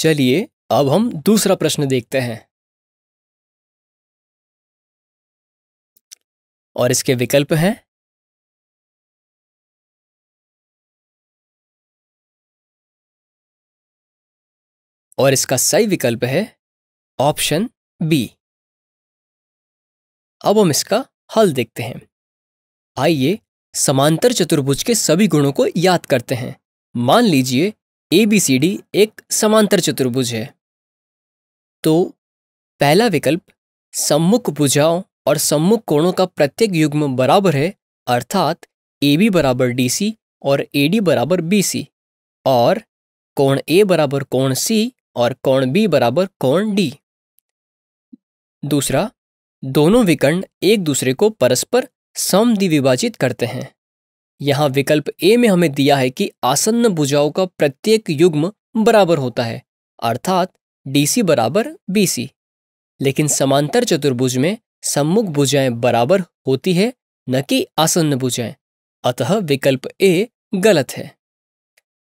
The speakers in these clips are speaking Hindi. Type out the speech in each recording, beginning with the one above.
चलिए अब हम दूसरा प्रश्न देखते हैं और इसके विकल्प हैं और इसका सही विकल्प है ऑप्शन बी अब हम इसका हल देखते हैं आइए समांतर चतुर्भुज के सभी गुणों को याद करते हैं मान लीजिए ए बी सी डी एक समांतर चतुर्भुज है तो पहला विकल्प सम्मुख भुजाओं और सम्मुख कोणों का प्रत्येक युग्म बराबर है अर्थात ए बी बराबर डी सी और ए डी बराबर बी सी और कोण ए बराबर कोण सी और कोण बी बराबर कोण डी दूसरा दोनों विकर्ण एक दूसरे को परस्पर सम विभाजित करते हैं यहाँ विकल्प ए में हमें दिया है कि आसन्न भुजाओं का प्रत्येक युग्म बराबर होता है अर्थात डीसी बराबर बीसी लेकिन समांतर चतुर्भुज में सम्मुख भुजाएं बराबर होती है न कि आसन्न भुजाएं अतः विकल्प ए गलत है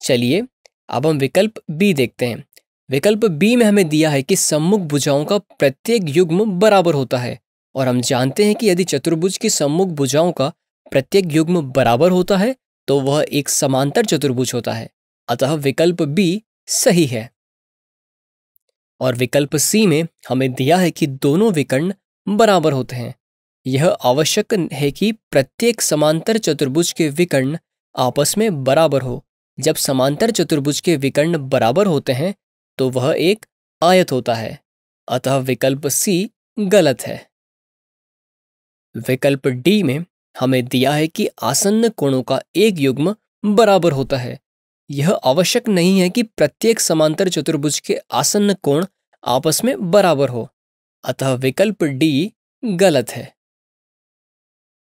चलिए अब हम विकल्प बी देखते हैं विकल्प बी में हमें दिया है कि सम्मुख भुजाओं का प्रत्येक युग्म बराबर होता है और हम जानते हैं कि यदि चतुर्भुज की सम्मुख भुजाओं का प्रत्येक युग्म बराबर होता है तो वह एक समांतर चतुर्भुज होता है अतः विकल्प बी सही है और विकल्प सी में हमें दिया है कि दोनों विकर्ण बराबर होते हैं यह आवश्यक है कि प्रत्येक समांतर चतुर्भुज के विकर्ण आपस में बराबर हो जब समांतर चतुर्भुज के विकर्ण बराबर होते हैं तो वह एक आयत होता है अतः विकल्प सी गलत है विकल्प डी में हमें दिया है कि आसन्न कोणों का एक युग्म बराबर होता है यह आवश्यक नहीं है कि प्रत्येक समांतर चतुर्भुज के आसन्न कोण आपस में बराबर हो अतः विकल्प डी गलत है